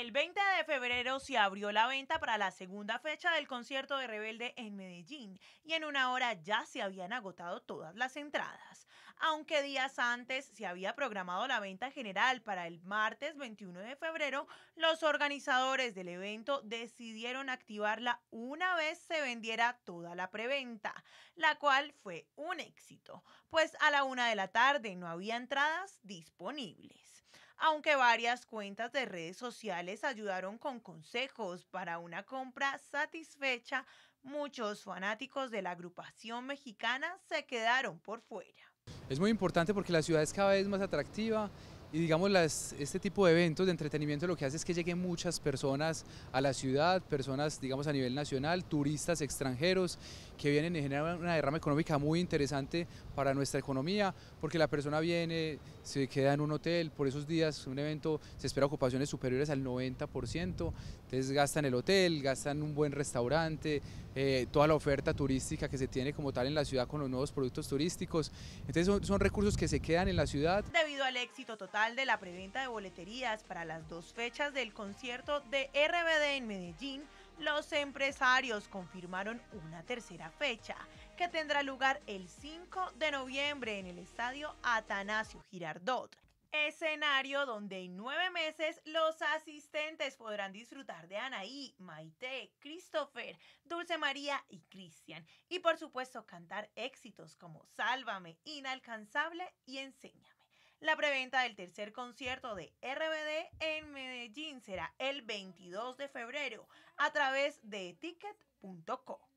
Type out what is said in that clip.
El 20 de febrero se abrió la venta para la segunda fecha del concierto de Rebelde en Medellín y en una hora ya se habían agotado todas las entradas, aunque días antes se había programado la venta general para el martes 21 de febrero, los organizadores del evento decidieron activarla una vez se vendiera toda la preventa, la cual fue un éxito, pues a la una de la tarde no había entradas disponibles aunque varias cuentas de redes sociales ayudaron con consejos para una compra satisfecha, muchos fanáticos de la agrupación mexicana se quedaron por fuera. Es muy importante porque la ciudad es cada vez más atractiva y digamos, este tipo de eventos de entretenimiento lo que hace es que lleguen muchas personas a la ciudad, personas, digamos, a nivel nacional, turistas extranjeros, que vienen y generan una derrama económica muy interesante para nuestra economía, porque la persona viene, se queda en un hotel, por esos días un evento se espera ocupaciones superiores al 90%, entonces gastan el hotel, gastan un buen restaurante, eh, toda la oferta turística que se tiene como tal en la ciudad con los nuevos productos turísticos. Entonces son, recursos que se quedan en la ciudad. Debido al éxito total de la preventa de boleterías para las dos fechas del concierto de RBD en Medellín, los empresarios confirmaron una tercera fecha que tendrá lugar el 5 de noviembre en el estadio Atanasio Girardot. Escenario donde en nueve meses los asistentes podrán disfrutar de Anaí, Maite, Cristina. Christopher, Dulce María y Cristian. Y por supuesto cantar éxitos como Sálvame, Inalcanzable y Enséñame. La preventa del tercer concierto de RBD en Medellín será el 22 de febrero a través de ticket.co.